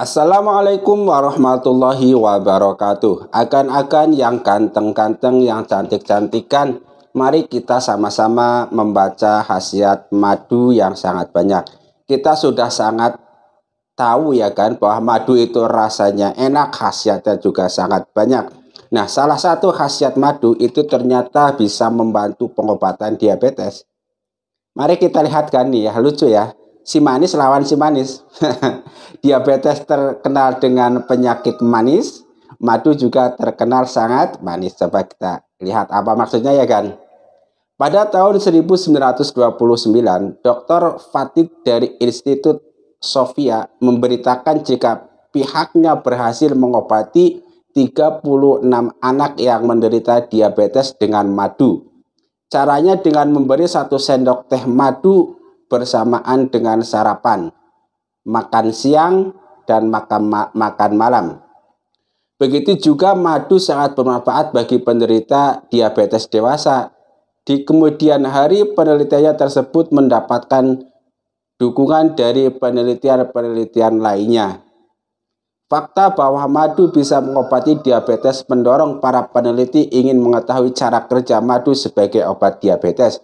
Assalamualaikum warahmatullahi wabarakatuh. Akan-akan yang kanteng-kanteng yang cantik-cantikan, mari kita sama-sama membaca khasiat madu yang sangat banyak. Kita sudah sangat tahu ya kan bahwa madu itu rasanya enak, khasiatnya juga sangat banyak. Nah, salah satu khasiat madu itu ternyata bisa membantu pengobatan diabetes. Mari kita lihatkan nih ya, lucu ya si manis lawan si manis. diabetes terkenal dengan penyakit manis, madu juga terkenal sangat manis. Coba kita lihat apa maksudnya ya kan. Pada tahun 1929, Dr. Fatid dari Institut Sofia memberitakan jika pihaknya berhasil mengobati 36 anak yang menderita diabetes dengan madu. Caranya dengan memberi satu sendok teh madu bersamaan dengan sarapan, makan siang, dan makan, ma makan malam. Begitu juga madu sangat bermanfaat bagi penderita diabetes dewasa. Di kemudian hari penelitiannya tersebut mendapatkan dukungan dari penelitian-penelitian lainnya. Fakta bahwa madu bisa mengobati diabetes mendorong para peneliti ingin mengetahui cara kerja madu sebagai obat diabetes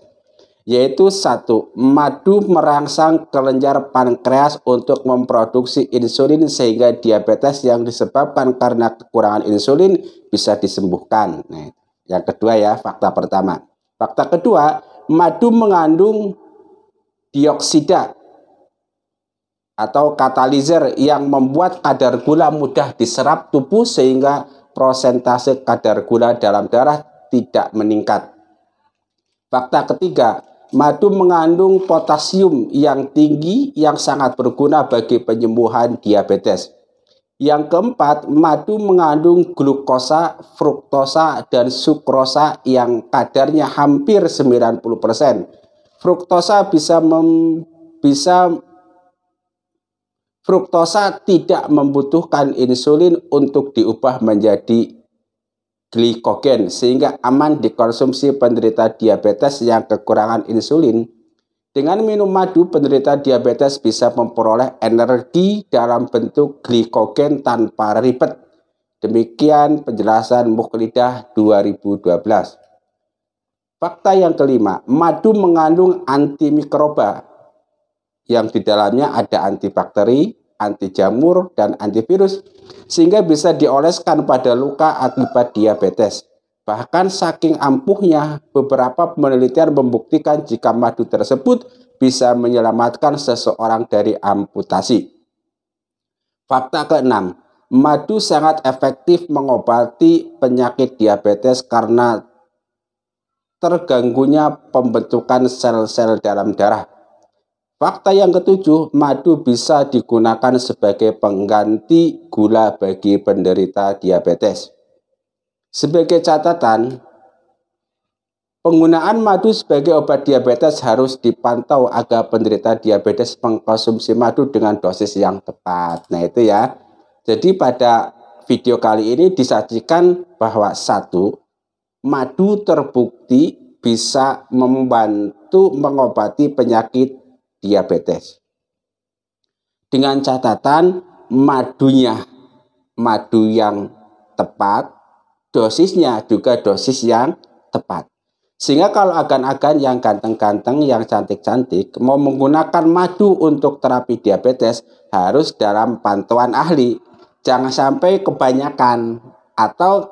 yaitu satu madu merangsang kelenjar pankreas untuk memproduksi insulin sehingga diabetes yang disebabkan karena kekurangan insulin bisa disembuhkan. Nah, yang kedua ya fakta pertama. Fakta kedua, madu mengandung dioksida atau katalizer yang membuat kadar gula mudah diserap tubuh sehingga prosentase kadar gula dalam darah tidak meningkat. Fakta ketiga, Madu mengandung potasium yang tinggi yang sangat berguna bagi penyembuhan diabetes. Yang keempat, madu mengandung glukosa, fruktosa, dan sukrosa yang kadarnya hampir 90%. Fruktosa bisa mem, bisa fruktosa tidak membutuhkan insulin untuk diubah menjadi glikogen sehingga aman dikonsumsi penderita diabetes yang kekurangan insulin. Dengan minum madu, penderita diabetes bisa memperoleh energi dalam bentuk glikogen tanpa ribet. Demikian penjelasan Muklidah 2012. Fakta yang kelima, madu mengandung antimikroba yang di dalamnya ada antibakteri, anti jamur, dan antivirus, sehingga bisa dioleskan pada luka akibat diabetes. Bahkan saking ampuhnya, beberapa penelitian membuktikan jika madu tersebut bisa menyelamatkan seseorang dari amputasi. Fakta keenam, madu sangat efektif mengobati penyakit diabetes karena terganggunya pembentukan sel-sel dalam darah. Fakta yang ketujuh, madu bisa digunakan sebagai pengganti gula bagi penderita diabetes. Sebagai catatan, Penggunaan madu sebagai obat diabetes harus dipantau agar penderita diabetes mengkonsumsi madu dengan dosis yang tepat. Nah itu ya. Jadi pada video kali ini disajikan bahwa satu, madu terbukti bisa membantu mengobati penyakit diabetes. Dengan catatan madunya madu yang tepat, dosisnya juga dosis yang tepat. Sehingga kalau agan-agan yang ganteng-ganteng, yang cantik-cantik, mau menggunakan madu untuk terapi diabetes harus dalam pantauan ahli. Jangan sampai kebanyakan atau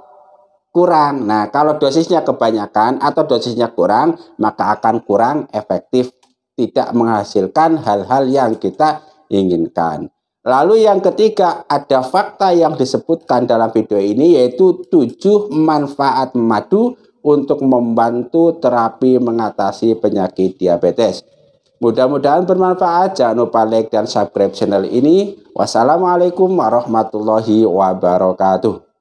kurang. Nah, kalau dosisnya kebanyakan atau dosisnya kurang, maka akan kurang efektif tidak menghasilkan hal-hal yang kita inginkan. Lalu yang ketiga ada fakta yang disebutkan dalam video ini yaitu tujuh manfaat madu untuk membantu terapi mengatasi penyakit diabetes. Mudah-mudahan bermanfaat. Jangan lupa like dan subscribe channel ini. Wassalamualaikum warahmatullahi wabarakatuh.